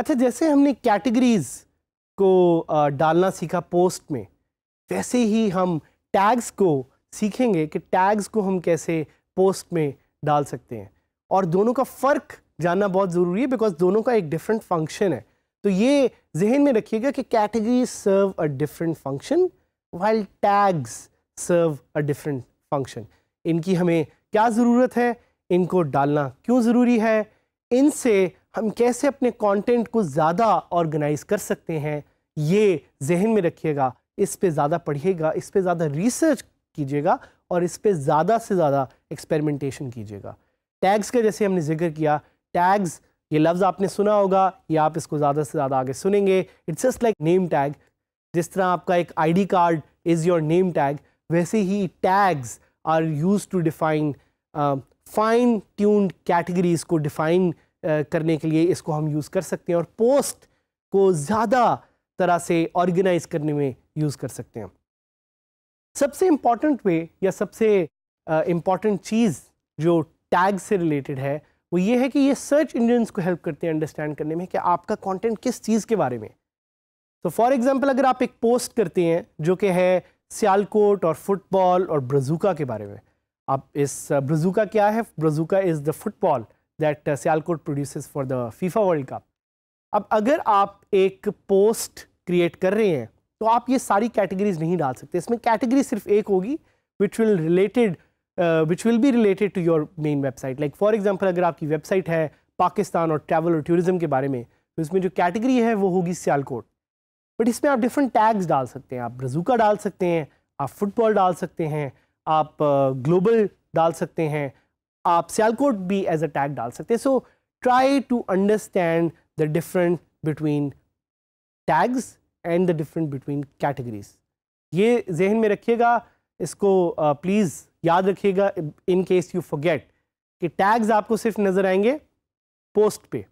अच्छा जैसे हमने कैटेगरीज को डालना सीखा पोस्ट में वैसे ही हम टैग्स को सीखेंगे कि टैग्स को हम कैसे पोस्ट में डाल सकते हैं और दोनों का फ़र्क जानना बहुत ज़रूरी है बिकॉज दोनों का एक डिफरेंट फंक्शन है तो ये जहन में रखिएगा कि category serve a different function while tags serve a different function इनकी हमें क्या ज़रूरत है इनको डालना क्यों ज़रूरी है इनसे हम कैसे अपने कंटेंट को ज़्यादा ऑर्गेनाइज कर सकते हैं ये जहन में रखिएगा इस पे ज़्यादा पढ़िएगा इस पे ज़्यादा रिसर्च कीजिएगा और इस पर ज़्यादा से ज़्यादा एक्सपेरिमेंटेशन कीजिएगा टैग्स का जैसे हमने जिक्र किया टैग्स ये लफ्ज़ आपने सुना होगा या आप इसको ज़्यादा से ज़्यादा आगे सुनेंगे it's just like name tag जिस तरह आपका एक ID card is your name tag वैसे ही tags are use to define fine tuned categories को डिफाइन uh, करने के लिए इसको हम यूज़ कर सकते हैं और पोस्ट को ज़्यादा तरह से ऑर्गेनाइज करने में यूज़ कर सकते हैं सबसे इम्पॉर्टेंट वे या सबसे इम्पॉर्टेंट चीज़ जो टैग से रिलेटेड है वो ये है कि ये सर्च इंजन्स को हेल्प करते हैं अंडरस्टैंड करने में कि आपका कंटेंट किस चीज़ के बारे में तो फॉर एग्जांपल अगर आप एक पोस्ट करते हैं जो कि है सियालकोट और फुटबॉल और ब्रजुका के बारे में आप इस ब्रजुका क्या है Brazuca is the football that Sialkot produce for the FIFA World Cup अब अगर आप एक पोस्ट क्रिएट कर रहे हैं तो आप ये सारी कैटेगरीज नहीं डाल सकते इसमें कैटेगरी सिर्फ एक होगी which will related which will be related to your main website like for example अगर आपकी वेबसाइट है पाकिस्तान और ट्रैवल और टूरिज्म के बारे में तो इसमें जो कैटेगरी है वो होगी सियालकोट बट इसमें आप डिफरेंट टैग्स डाल सकते हैं आप ब्रजूका डाल सकते हैं आप फुटबॉल डाल सकते हैं आप ग्लोबल uh, डाल सकते हैं आप सियालकोट भी एज अ टैग डाल सकते हैं so try to understand the different between tags and the different between categories ये जहन में रखिएगा इसको प्लीज़ याद रखिएगा इन केस यू फॉरगेट कि टैग्स आपको सिर्फ नज़र आएंगे पोस्ट पे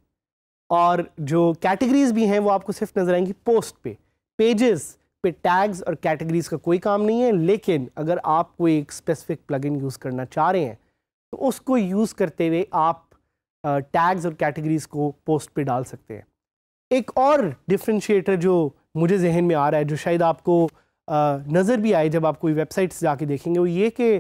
और जो कैटेगरीज भी हैं वो आपको सिर्फ नज़र आएंगी पोस्ट पे पेजेस पे टैग्स और कैटेगरीज का कोई काम नहीं है लेकिन अगर आप कोई एक स्पेसिफिक प्लगइन यूज़ करना चाह रहे हैं तो उसको यूज़ करते हुए आप टैग्स और कैटेगरीज को पोस्ट पे डाल सकते हैं एक और डिफ्रेंशिएटर जो मुझे जहन में आ रहा है जो शायद आपको नज़र भी आए जब आप कोई वेबसाइट्स जाके देखेंगे वो ये कि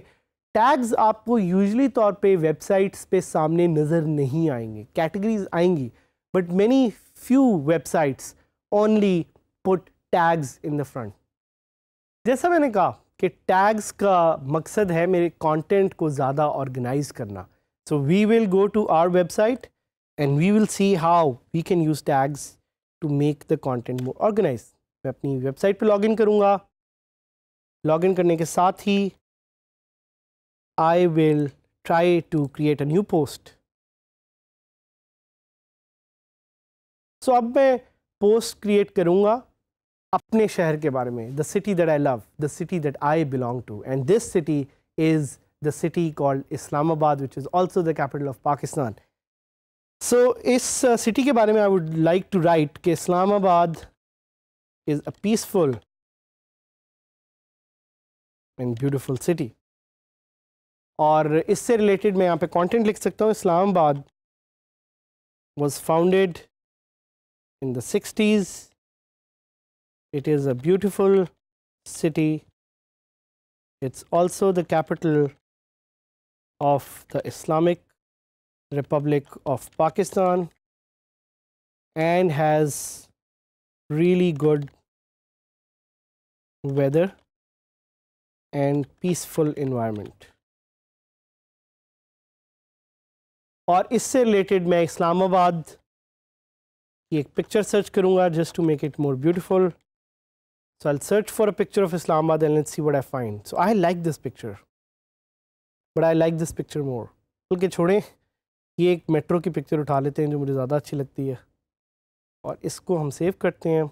टैग्स आपको यूजली तौर पे वेबसाइट्स पे सामने नज़र नहीं आएंगे कैटेगरीज आएंगी but many few websites only put tags in the front जैसा मैंने कहा कि टैग्स का मकसद है मेरे कंटेंट को ज़्यादा ऑर्गेनाइज करना so we will go to our website and we will see how we can use tags to make the content more organise मैं अपनी वेबसाइट पर लॉग इन करूँगा इन करने के साथ ही I will try to create a new post so अब मैं पोस्ट क्रिएट करूँगा अपने शहर के बारे में the city that I love the city that I belong to and this city is the city called Islamabad which is also the capital of Pakistan So, इस uh, city के I would like to write that Islamabad is a peaceful and beautiful city. और इससे related मैं यहाँ पे content लिख सकता Islamabad was founded in the 60s. It is a beautiful city. It's also the capital of the Islamic Republic of Pakistan and has really good weather and peaceful environment. और इससे related. मैं इस्लामाबाद की एक picture search करूंगा just to make it more So I'll search for a picture of Islamabad and let's see what I find. So I like this picture, but I like this picture more. Okay, छोड़ें ये एक metro की picture उठा लेते हैं जो मुझे ज़्यादा अच्छी लगती है और इसको हम सेव करते हैं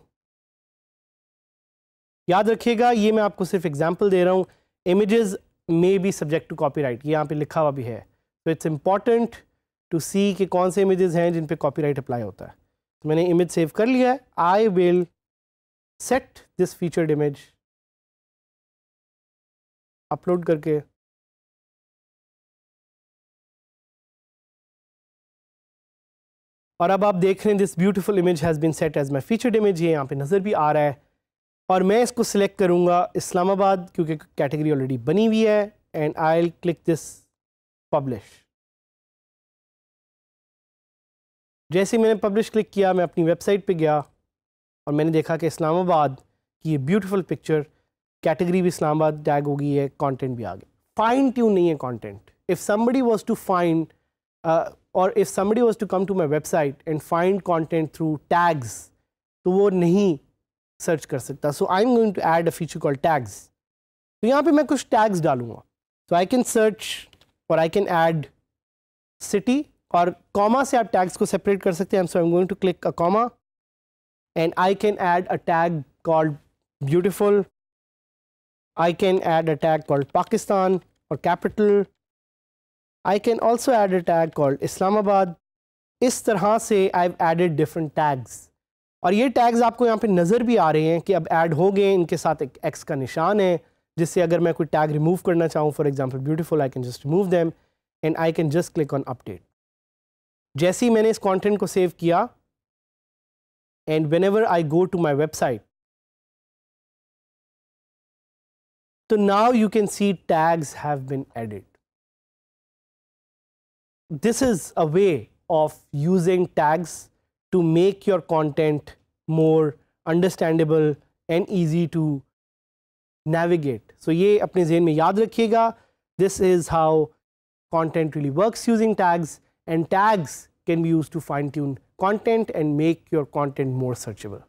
याद रखिएगा ये मैं आपको सिर्फ एग्जाम्पल दे रहा हूँ images may be subject to copyright ये यहाँ पे लिखा हुआ भी है तो इट्स इम्पॉर्टेंट टू सी कि कौन से इमेजेस हैं जिन पे कॉपीराइट अप्लाई होता है तो मैंने इमेज सेव कर लिया है I will set this featured image upload करके और अब आप देख रहे हैं this beautiful image has been set as my featured image ये यहाँ पे नज़र भी आ रहा है और मैं इसको सिलेक्ट करूँगा इस्लामाबाद क्योंकि कैटेगरी ऑलरेडी बनी हुई है and I click this publish जैसे ही मैंने पब्लिश क्लिक किया मैं अपनी वेबसाइट पे गया और मैंने देखा कि इस्लामाबाद की ये ब्यूटीफुल पिक्चर कैटेगरी भी इस्लामाबाद टैग हो गई है कंटेंट भी आ गया फाइन ट्यून नहीं है content if somebody was to find uh, or if somebody was to come to my website and find content through tags तो वो नहीं सर्च कर सकता so I am going to add a feature call tags तो यहाँ पे मैं कुछ टैग्स डालूंगा सो आई कैन सर्च और आई कैन ऐड सिटी और कॉमा से आप टैग्स को सेपरेट कर सकते हैं so I am going to click a comma and I can add a tag called beautiful. I can add a tag called Pakistan or capital I can also add a tag called Islamabad. इस तरह से I added different tags और ये tags आपको यहाँ पे नज़र भी आ रहे हैं कि अब ऐड हो गए इनके साथ एक एक्स का निशान है जिससे अगर मैं कोई टैग रिमूव करना चाहूँ for example beautiful I can just remove them and I can just click on update जैसे ही मैंने इस कंटेंट को सेव किया and whenever I go to my website तो now you can see tags have been edit this is a way of using tags to make your content more understandable and easy to navigate. So ये अपने में याद रखिएगा This is how content really works using tags and tags can be used to fine tune content and make your content more searchable.